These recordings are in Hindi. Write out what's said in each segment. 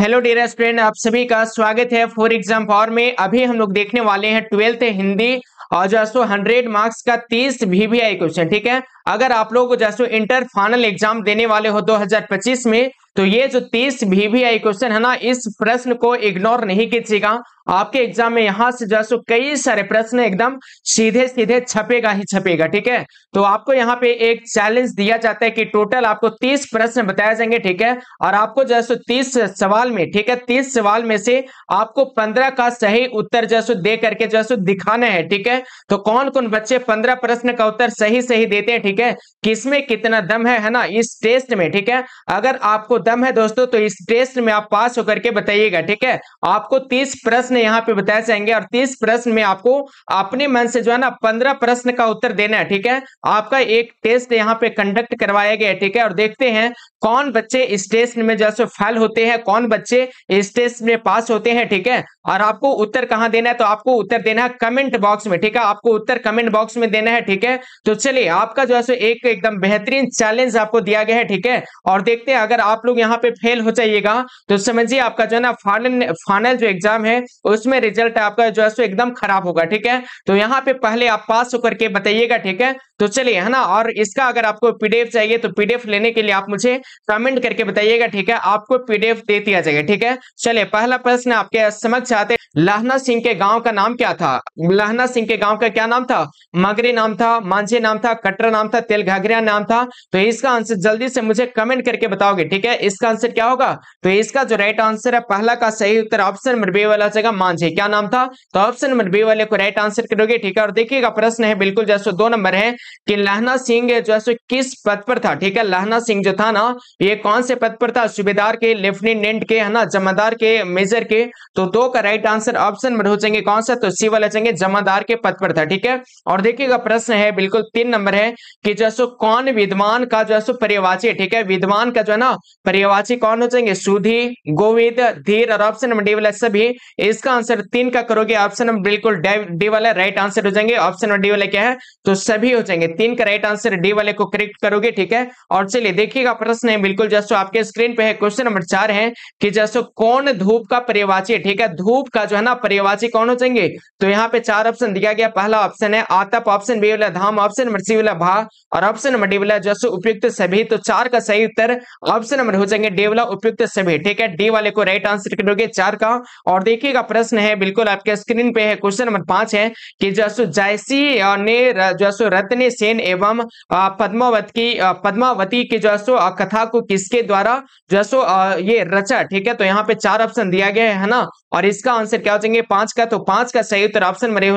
हेलो डेरा स्टूडेंट आप सभी का स्वागत है फॉर एग्जाम फॉर में अभी हम लोग देखने वाले हैं ट्वेल्थ हिंदी और जो सो हंड्रेड मार्क्स का तीस वीवीआई क्वेश्चन ठीक है अगर आप लोग जो इंटर फाइनल एग्जाम देने वाले हो 2025 में तो ये जो तीस वीवीआई क्वेश्चन है ना इस प्रश्न को इग्नोर नहीं कीजिएगा आपके एग्जाम में यहां से जो कई सारे प्रश्न एकदम सीधे सीधे छपेगा ही छपेगा ठीक है तो आपको यहाँ पे एक चैलेंज दिया जाता है कि टोटल आपको तीस प्रश्न बताए जाएंगे ठीक है और आपको जो है सो तीस सवाल में ठीक है तीस सवाल में से आपको पंद्रह का सही उत्तर जो है सो दे करके जो है सो दिखाना है ठीक है तो कौन कौन बच्चे पंद्रह प्रश्न का उत्तर सही सही देते हैं ठीक है किसमें कितना दम है, है ना इस टेस्ट में ठीक है अगर आपको खत्म है दोस्तों तो इस टेस्ट में आप पास होकर के बताइएगा ठीक है आपको तीस प्रश्न यहाँ पे बताए जाएंगे और तीस प्रश्न में आपको अपने मन से जो है ना पंद्रह प्रश्न का उत्तर देना है ठीक है आपका एक टेस्ट यहाँ पे कंडक्ट करवाया गया ठीक है और देखते हैं कौन बच्चे इस टेस्ट में जैसे फेल होते हैं कौन बच्चे इस टेस्ट में पास होते हैं ठीक है और आपको उत्तर कहाँ देना है तो आपको उत्तर देना है कमेंट बॉक्स में ठीक है आपको उत्तर कमेंट बॉक्स में देना है ठीक है तो चलिए आपका जो है सो एक एकदम बेहतरीन चैलेंज आपको दिया गया है ठीक है और देखते हैं अगर आप लोग लोग यहाँ पे फेल हो जाइएगा तो समझिए आपका जो है ना फाइनल फाइनल जो एग्जाम है उसमें रिजल्ट आपका जो है सो एकदम खराब होगा ठीक है तो यहाँ पे पहले आप पास होकर के बताइएगा ठीक है तो चलिए है ना और इसका अगर आपको पीडीएफ चाहिए तो पीडीएफ लेने के लिए आप मुझे कमेंट करके बताइएगा ठीक है आपको पीडीएफ दे दिया जाएगा ठीक है चलिए पहला प्रश्न आपके समक्ष आते लहना सिंह के गांव का नाम क्या था लहना सिंह के गांव का क्या नाम था मगरी नाम था मांझे नाम था कटरा नाम था तेल घाघरिया नाम था तो इसका आंसर जल्दी से मुझे कमेंट करके बताओगे ठीक है इसका आंसर क्या होगा तो इसका जो राइट आंसर है पहला का सही उत्तर ऑप्शन नंबर बी वाला जगह मांझे क्या नाम था तो ऑप्शन नंबर बी वाले को राइट आंसर करोगे ठीक है और देखिएगा प्रश्न है बिल्कुल जैसे दो नंबर है कि लहना सिंह जो है सो किस पद पर था ठीक है लहना सिंह जो था ना ये कौन से पद पर था सूबेदार के लेफ्टिनेंट के है ना जमादार के मेजर के तो दो का राइट आंसर ऑप्शन में हो जाएंगे कौन सा तो सी वाला चाहेंगे जमादार के पद पर था ठीक है और देखिएगा प्रश्न है बिल्कुल तीन नंबर है कि जो है सो कौन विद्वान का जो है सो पर्यवाची ठीक है विद्वान का जो है ना पर्यवाची कौन हो जाएंगे सुधी गोविंद धीर और ऑप्शन नंबर डी वाला सभी इसका आंसर तीन का करोगे ऑप्शन नंबर बिल्कुल डी वाला राइट आंसर हो जाएंगे ऑप्शन नंबर डी वाला क्या है तो सभी हो जाएंगे जाएंगे तीन का राइट आंसर डी वाले को करेक्ट करोगे ठीक है और चलिए देखिएगा प्रश्न है बिल्कुल जैसो आपके स्क्रीन पे है क्वेश्चन नंबर चार है कि जैसो कौन धूप का पर्यवाची ठीक है धूप का जो है ना पर्यवाची कौन हो जाएंगे तो यहाँ पे चार ऑप्शन दिया गया पहला ऑप्शन है आतप ऑप्शन बी वाला धाम ऑप्शन नंबर सी वाला भा और ऑप्शन नंबर डी वाला जैसो उपयुक्त सभी तो चार का सही उत्तर ऑप्शन नंबर हो जाएंगे डी वाला उपयुक्त सभी ठीक है डी वाले को राइट आंसर करोगे चार का और देखिएगा प्रश्न है बिल्कुल आपके स्क्रीन पे है क्वेश्चन नंबर पांच है कि जैसो जायसी ने जैसो रत्न सेन एवं पद्मावत की पद्मावती की जो है सो कथा को किसके द्वारा जो है सो ये रचा ठीक है तो यहाँ पे चार ऑप्शन दिया गया है ना और इसका आंसर क्या हो जाएंगे पांच का तो पांच का सही उत्तर ऑप्शन मरे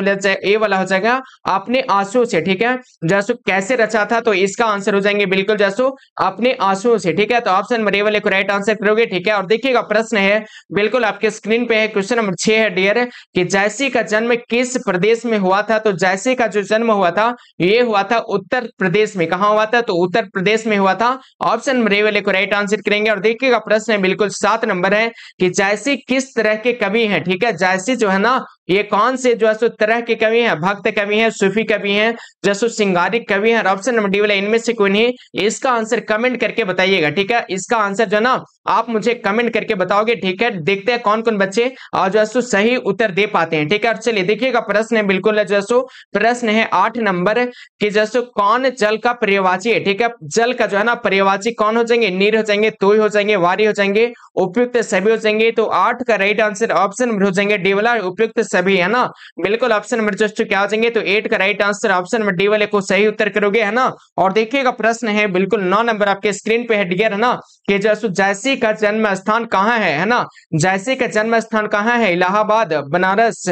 ए वाला हो जाएगा अपने आंसुओं से ठीक है जैसो कैसे रचा था तो इसका आंसर हो जाएंगे बिल्कुल जैसो अपने आंसुओं से ठीक है तो ऑप्शन मरे वाले को राइट आंसर करोगे ठीक है और देखिएगा प्रश्न है बिल्कुल आपके स्क्रीन पे है क्वेश्चन नंबर छह है डियर कि जैसी का जन्म किस प्रदेश में हुआ था तो जैसी का जो जन्म हुआ था यह हुआ था उत्तर प्रदेश में कहा हुआ था तो उत्तर प्रदेश में हुआ था ऑप्शन नंबर ए वाले को राइट आंसर करेंगे और देखिएगा प्रश्न बिल्कुल सात नंबर है कि जैसे किस तरह के कवि हैं ठीक है जैसे जो है ना ये कौन से जो है सो तरह के कवि हैं भक्त कवि हैं सूफी कवि हैं जैसो सिंगारिक कवि हैं ऑप्शन नंबर डी वाला इनमें से कोई नहीं इसका आंसर कमेंट करके बताइएगा ठीक है इसका आंसर जो है ना आप मुझे कमेंट करके बताओगे ठीक है देखते हैं कौन कौन बच्चे और जो है सो सही उत्तर दे पाते हैं ठीक है चलिए देखिएगा प्रश्न है बिल्कुल जो है सो प्रश्न है आठ नंबर कि जैसे कौन जल का पर्यवाची है ठीक है जल का जो है ना पर्यवाची कौन हो जाएंगे नीर हो जाएंगे तुई हो जाएंगे वारी हो जाएंगे उपयुक्त सभी हो जाएंगे तो आठ का राइट आंसर ऑप्शन नंबर हो जाएंगे डीवला उपयुक्त सभी है ना बिल्कुल ऑप्शन नंबर जो क्या हो जाएंगे तो एट का right answer option number D वाले को सही उत्तर करोगे है ना और देखिएगा प्रश्न है बिल्कुल नौ नंबर आपके स्क्रीन पे है डियर है ना कि जैसु जैसी का जन्म स्थान कहाँ है है ना जैसी का जन्म स्थान कहाँ है इलाहाबाद बनारस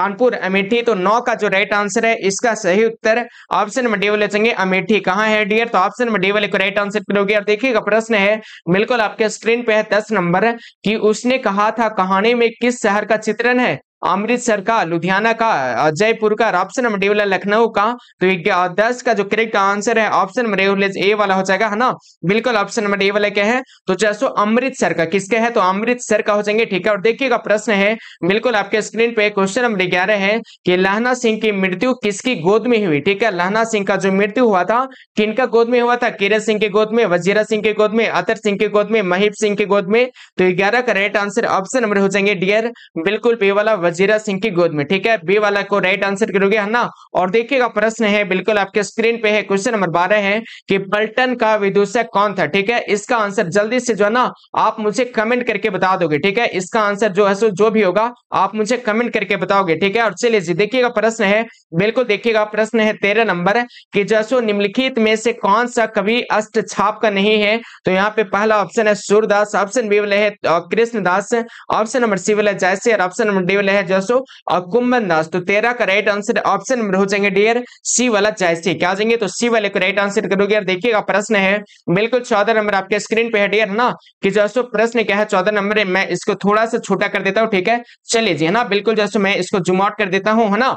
कानपुर अमेठी तो नौ का जो राइट आंसर है इसका सही उत्तर ऑप्शन ऑप्शन नंबर डी चाहिए अमेठी कहाँ है डियर तो ऑप्शन नंबर डी वाले को राइट आंसर करोगे और देखिएगा प्रश्न है बिल्कुल आपके स्क्रीन पे है दस नंबर की उसने कहा था कहानी में किस शहर का चित्रण है अमृतसर का लुधियाना का जयपुर का ऑप्शन नंबर डी वाला लखनऊ का तो दस का जो करेक्ट आंसर है ऑप्शन नंबर ए वाला हो जाएगा है ना बिल्कुल ऑप्शन नंबर ए वाला क्या है तो जैसो अमृतसर का किसके है तो अमृतसर का हो जाएंगे ठीक है और देखिएगा प्रश्न है बिल्कुल आपके स्क्रीन पे क्वेश्चन नंबर ग्यारह है कि लहना सिंह की मृत्यु किसकी गोद में हुई ठीक है लहना सिंह का जो मृत्यु हुआ था किनका गोद में हुआ था किरत सिंह के गोद में वजीरा सिंह के गोद में अतर सिंह के गोद में महिप सिंह के गोद में तो ग्यारह का राइट आंसर ऑप्शन नंबर हो जाएंगे डियर बिल्कुल पे वाला वजीरा सिंह की गोद में ठीक है बी वाला को राइट आंसर करोगे है ना और देखिएगा प्रश्न है बिल्कुल आपके स्क्रीन पे है क्वेश्चन नंबर बारह है कि पल्टन का विदूषक कौन था ठीक है इसका आंसर जल्दी से जो है ना आप मुझे कमेंट करके बता दोगे ठीक है इसका आंसर जो है जो भी होगा आप मुझे कमेंट करके बताओगे ठीक है और चलिए जी देखिएगा प्रश्न है बिल्कुल देखिएगा प्रश्न है तेरह नंबर की जसो निम्नलिखित में से कौन सा कवि अष्ट छाप का नहीं है तो यहाँ पे पहला ऑप्शन है सूरदास ऑप्शन बी वाले है कृष्णदास ऑप्शन नंबर सी वाले जैसे और ऑप्शन नंबर डी वाले है जसो और कुंभनदास तो तेरा का राइट आंसर ऑप्शन नंबर हो जाएंगे डियर सी वाला जैसे क्या जाएंगे तो सी वाले को राइट आंसर करोगे यार देखिएगा प्रश्न है बिल्कुल चौदह नंबर आपके स्क्रीन पे है डियर ना कि जसो प्रश्न क्या है चौदह नंबर मैं इसको थोड़ा सा छोटा कर देता हूँ ठीक है चलिए जी है ना बिल्कुल जैसो मैं इसको जुमआउट कर देता हूँ है ना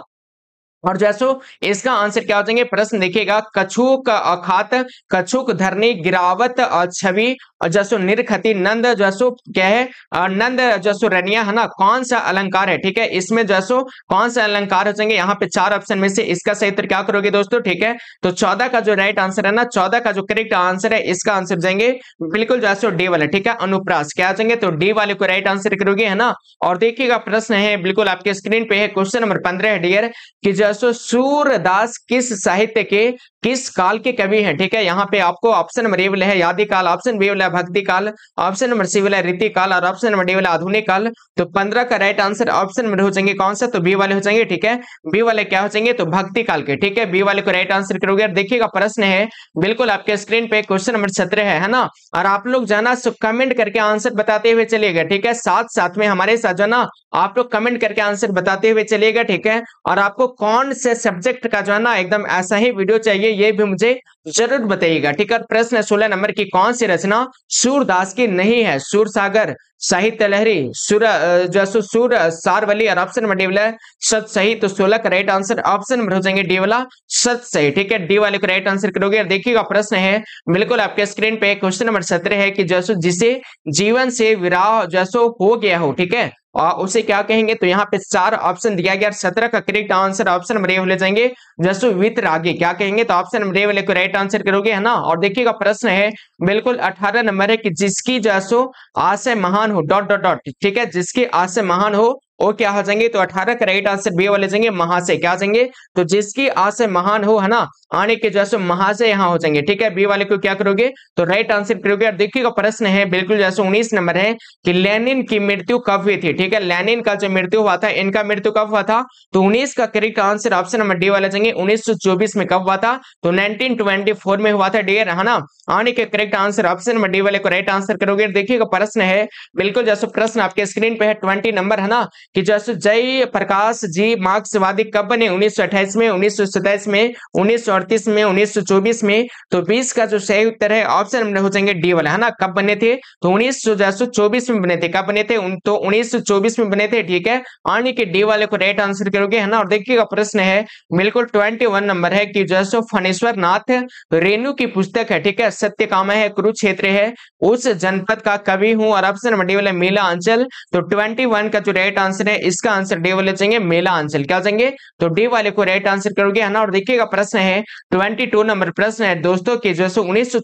और जैसो इसका आंसर क्या हो जाएंगे प्रश्न देखिएगा कछुक अखात कछुक धरनी गिरावत छवि और जसो निरखति नंद जसो क्या है नंद जसो रनिया है ना कौन सा अलंकार है ठीक है इसमें जसो कौन सा अलंकार हो जाएंगे यहाँ पे चार ऑप्शन में से इसका सही उत्तर क्या करोगे दोस्तों ठीक है तो चौदह का जो राइट आंसर है ना चौदह का जो करेक्ट आंसर है इसका आंसर जाएंगे बिल्कुल जैसे डी वाले ठीक है अनुप्रास क्या आ जाएंगे तो डी वाले को राइट आंसर करोगे है ना और देखिएगा प्रश्न है बिल्कुल आपके स्क्रीन पे है क्वेश्चन नंबर पंद्रह है डियर की जैसो सूरदास किस साहित्य के किस काल के कवि हैं ठीक है यहाँ पे आपको ऑप्शन नंबर ए वाला है यादी काल ऑप्शन बी वाला भक्ति काल ऑप्शन नंबर सी वाला रीति काल और ऑप्शन नंबर डी वाला आधुनिक काल तो पंद्रह का राइट आंसर ऑप्शन नंबर हो जाएंगे कौन सा तो बी वाले हो जाएंगे ठीक है बी वाले क्या हो जाएंगे तो भक्ति काल के ठीक है बी वाले को राइट आंसर करोगे देखिएगा प्रश्न है बिल्कुल आपके स्क्रीन पे क्वेश्चन नंबर सत्रह है, है ना और आप लोग जाना कमेंट करके आंसर बताते हुए चलिएगा ठीक है साथ साथ में हमारे साथ जो ना आप लोग कमेंट करके आंसर बताते हुए चलिएगा ठीक है और आपको कौन से सब्जेक्ट का जो है ना एकदम ऐसा ही वीडियो चाहिए ये भी मुझे जरूर बताइएगा ठीक है प्रश्न सोलह नंबर की कौन सी रचना सूरदास की नहीं है सूर सागर साहित्य लहरी सूर जैसो सूर सारवली और ऑप्शन नंबर डी वाला सत सही तो सोलह का राइट आंसर ऑप्शन नंबर हो जाएंगे डी वाला सत सही ठीक है डी वाले को राइट आंसर करोगे और देखिएगा प्रश्न है बिल्कुल आपके स्क्रीन पे क्वेश्चन नंबर सत्रह है कि जैसो जिसे जीवन से विराह जैसो हो गया हो ठीक है उसे क्या कहेंगे तो यहाँ पे चार ऑप्शन दिया गया सत्रह का correct answer option number A वाले जाएंगे जसु विथ रागे क्या कहेंगे तो ऑप्शन नंबर ए वाले को राइट आंसर करोगे है ना और देखिएगा प्रश्न है बिल्कुल अठारह नंबर है कि जिसकी जसो आशय महान हो डॉट डॉट डॉट ठीक है जिसकी आशय महान हो और क्या हो जाएंगे तो अठारह का राइट आंसर बी वाले जाएंगे महाशय क्या जाएंगे तो जिसकी आशय महान हो है ना आने के जैसे महाशय यहाँ हो जाएंगे ठीक है बी वाले को क्या करोगे तो राइट आंसर करोगे और देखिएगा प्रश्न है बिल्कुल जैसे उन्नीस नंबर है कि लेनिन की मृत्यु कब हुई थी ठीक है लेनिन का जो मृत्यु हुआ था इनका मृत्यु कब हुआ था तो उन्नीस का correct answer option number D वाले जाएंगे उन्नीस में कब हुआ था तो नाइनटीन में हुआ था डेयर है ना आने के correct answer option number D वाले को राइट आंसर करोगे देखिएगा प्रश्न है बिल्कुल जैसे प्रश्न आपके स्क्रीन पे है ट्वेंटी नंबर है ना कि जैसे जय प्रकाश जी मार्क्सवादी कब बने 1928 में 1927 में 1938 में 1924 में तो 20 का जो सही उत्तर है ऑप्शन नंबर हो जाएंगे डी वाला है ना कब बने थे तो उन्नीस चौबीस में बने थे कब बने थे उन, तो 1924 में बने थे ठीक है आनी के डी वाले को राइट आंसर करोगे है ना और देखिएगा प्रश्न है बिल्कुल ट्वेंटी नंबर है कि जैसो फणेश्वर नाथ रेणु की पुस्तक है ठीक है सत्य कामा है कुरुक्षेत्र है उस जनपद का कवि हूँ और ऑप्शन नंबर डी वाला मीला अंचल तो ट्वेंटी का जो राइट आंसर आंसर है इसका आंसर डे वाले चाहिए मेला आंसर क्या चाहिए तो डे वाले को राइट आंसर करोगे है ना और देखिएगा प्रश्न है ट्वेंटी टू नंबर प्रश्न है दोस्तों के जो उन्नीस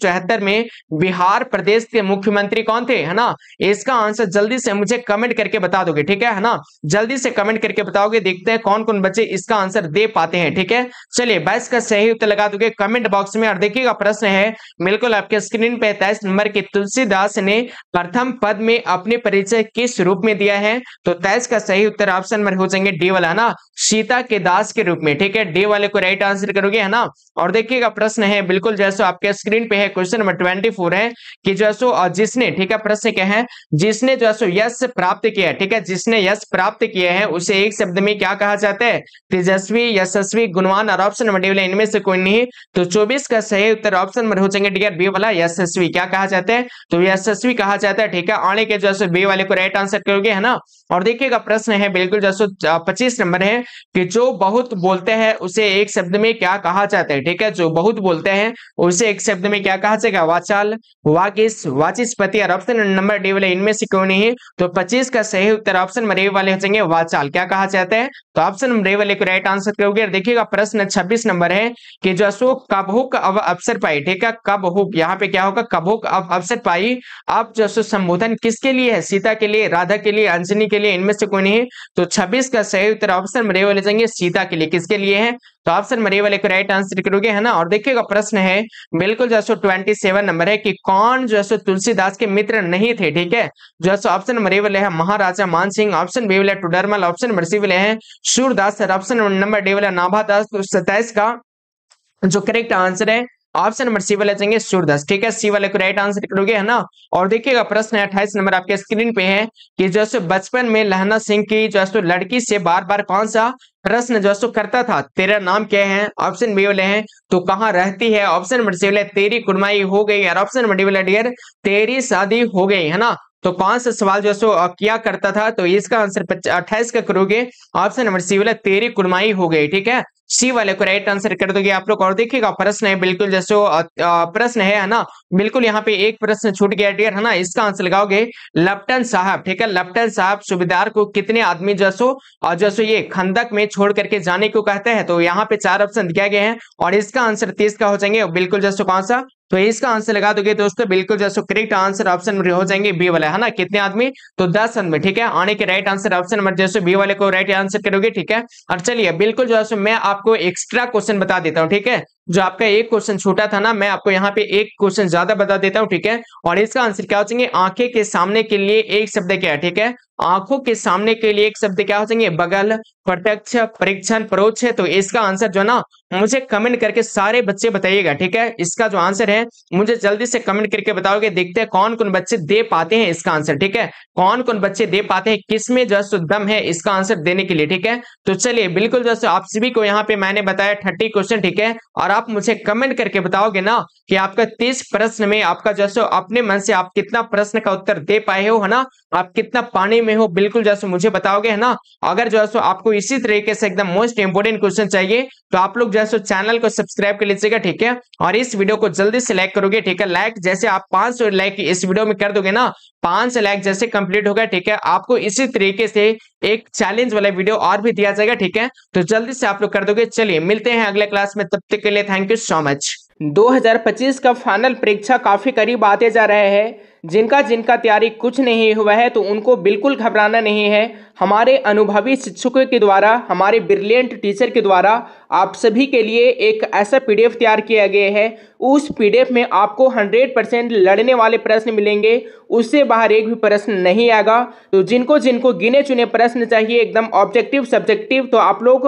में बिहार प्रदेश के मुख्यमंत्री कौन थे है ना इसका आंसर जल्दी से मुझे कमेंट करके बता दोगे ठीक है ना जल्दी से कमेंट करके बताओगे देखते हैं कौन कौन बच्चे इसका आंसर दे पाते हैं ठीक है चलिए बाईस का सही उत्तर लगा दोगे कमेंट बॉक्स में और देखिएगा प्रश्न है बिल्कुल आपके स्क्रीन पे तेईस नंबर के तुलसीदास ने प्रथम पद में अपने परिचय किस रूप में दिया है तो तेईस का सही उत्तर ऑप्शन नंबर हो जाएंगे डी वाला है ना सीता के दास के रूप में ठीक है डी वाले को राइट आंसर करोगे है ना और देखिएगा प्रश्न है बिल्कुल जैसे आपके स्क्रीन पे है क्वेश्चन नंबर ट्वेंटी फोर है कि जैसो जिसने ठीक है प्रश्न क्या है जिसने जैसो यश प्राप्त किया ठीक है जिसने यश प्राप्त किया है उसे एक शब्द में क्या कहा जाता है तेजस्वी यशस्वी गुणवान और ऑप्शन नंबर डी वाले इनमें से कोई नहीं तो चौबीस का सही उत्तर ऑप्शन नंबर हो जाएंगे डी बी वाला यशस्वी क्या कहा जाता है तो यशस्वी कहा जाता है ठीक है आने के जैसे बी वाले को राइट आंसर करोगे है ना और देखिएगा प्रश्न है बिल्कुल चार पच्चीस नंबर है कि जो बहुत बोलते हैं उसे एक शब्द में क्या कहा जाता है ठीक है जो बहुत बोलते हैं उसे एक शब्द में क्या कहा जाएगा वाचाल वाकिस वाचिस्पति और ऑप्शन नंबर डी वाले इनमें से क्यों नहीं तो पच्चीस का सही उत्तर ऑप्शन नंबर ए वाले हो जाएंगे वाचाल क्या कहा जाता है तो ऑप्शन नंबर ए वाले को राइट आंसर करोगे देखिएगा प्रश्न छब्बीस नंबर है कि जो अशोक कबहुक अब अवसर पाई ठीक है कब हुक यहाँ पे क्या होगा कबहुक अब अवसर पाई अब जो संबोधन किसके लिए है सीता के लिए राधा के लिए अंजनी के लिए इनमें से कोई करनी है तो 26 का सही उत्तर ऑप्शन मरे वाले जाएंगे सीता के लिए किसके लिए है तो ऑप्शन मरे वाले को राइट आंसर करोगे है ना और देखिएगा प्रश्न है बिल्कुल जो ट्वेंटी सेवन नंबर है कि कौन जो है तुलसीदास के मित्र नहीं थे ठीक है जो है ऑप्शन मरे वाले है महाराजा मान सिंह ऑप्शन बी वाले टूडरमल ऑप्शन मरसी वाले है सूरदास ऑप्शन नंबर डी वाले नाभा दास सताइस का जो करेक्ट आंसर है ऑप्शन नंबर सी वाले चाहिए सूर्यदास ठीक है सी वाले को राइट आंसर करोगे है ना और देखिएगा प्रश्न अट्ठाईस नंबर आपके स्क्रीन पे है कि जो है बचपन में लहना सिंह की जो है लड़की से बार बार कौन सा प्रश्न जो है करता था तेरा नाम क्या है ऑप्शन बी वाले हैं तो कहाँ रहती है ऑप्शन नंबर सी वाले तेरी कुरमाई हो गई और ऑप्शन नंबर डी वाले डियर तेरी शादी हो गई है ना तो पांच सवाल जो सो किया करता था तो इसका आंसर अट्ठाईस का करोगे ऑप्शन नंबर सी वाला तेरी कुरमाई हो गई ठीक है सी वाले को राइट आंसर कर दोगे आप लोग और देखिएगा प्रश्न है बिल्कुल जैसे प्रश्न है ना बिल्कुल यहाँ पे एक प्रश्न छूट गया डियर है ना इसका आंसर लगाओगे लप्टन साहब ठीक है लप्टन साहब सुबेदार को कितने आदमी जैसो और जसो ये खंदक में छोड़ करके जाने को कहते हैं तो यहाँ पे चार ऑप्शन दिया गया है और इसका आंसर तीस का हो जाएंगे बिल्कुल जैसो कौन सा तो इसका आंसर लगा दोगे दोस्तों बिल्कुल जैसो करेक्ट आंसर ऑप्शन नंबर हो जाएंगे बी वाला है ना कितने आदमी तो दस आदमी ठीक है आने के राइट आंसर ऑप्शन नंबर जैसे बी वाले को राइट आंसर करोगे ठीक है और चलिए बिल्कुल जो है मैं आप आपको एक्स्ट्रा क्वेश्चन बता देता हूं ठीक है जो आपका एक क्वेश्चन छोटा था ना मैं आपको यहाँ पे एक क्वेश्चन ज्यादा बता देता हूँ ठीक है और इसका आंसर क्या हो जाएंगे आंखें के सामने के लिए एक शब्द क्या है ठीक है आंखों के सामने के लिए एक शब्द क्या हो जाएंगे बगल प्रत्यक्ष परीक्षण परोक्ष तो इसका आंसर जो ना मुझे कमेंट करके सारे बच्चे बताइएगा ठीक है इसका जो आंसर है मुझे जल्दी से कमेंट करके बताओगे देखते हैं कौन कौन बच्चे दे पाते हैं इसका आंसर ठीक है कौन कौन बच्चे दे पाते हैं किसमें में जो दम है इसका आंसर देने के लिए ठीक है तो चलिए बिल्कुल जो आप सभी को यहाँ पे मैंने बताया थर्टी क्वेश्चन ठीक है और आप मुझे कमेंट करके बताओगे ना कि आपका तीस प्रश्न में आपका जैसे अपने मन से आप कितना प्रश्न का उत्तर दे पाए हो है ना आप कितना पानी में हो बिल्कुल जैसे मुझे बताओगे है ना अगर जो है आपको इसी तरीके से एकदम मोस्ट इंपोर्टेंट क्वेश्चन चाहिए तो आप लोग जैसे चैनल को सब्सक्राइब कर लीजिएगा ठीक है और इस वीडियो को जल्दी से लाइक करोगे ठीक है लाइक जैसे आप पांच लाइक इस वीडियो में कर दोगे ना पांच लाइक जैसे कंप्लीट होगा ठीक है आपको इसी तरीके से एक चैलेंज वाला वीडियो और भी दिया जाएगा ठीक है तो जल्दी से आप लोग कर दोगे चलिए मिलते हैं अगले क्लास में तब तक के लिए थैंक यू सो मच 2025 का फाइनल परीक्षा काफी करीब आते जा रहे हैं जिनका जिनका तैयारी कुछ नहीं हुआ है तो उनको बिल्कुल घबराना नहीं है हमारे अनुभवी शिक्षकों के द्वारा हमारे ब्रिलियंट टीचर के द्वारा आप सभी के लिए एक ऐसा पीडीएफ तैयार किया गया है उस पीडीएफ में आपको 100 परसेंट लड़ने वाले प्रश्न मिलेंगे उससे बाहर एक भी प्रश्न नहीं आएगा तो जिनको जिनको गिने चुने प्रश्न चाहिए एकदम ऑब्जेक्टिव सब्जेक्टिव तो आप लोग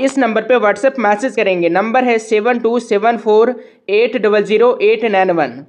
इस नंबर पर व्हाट्सएप मैसेज करेंगे नंबर है seven two seven four eight double zero eight nine one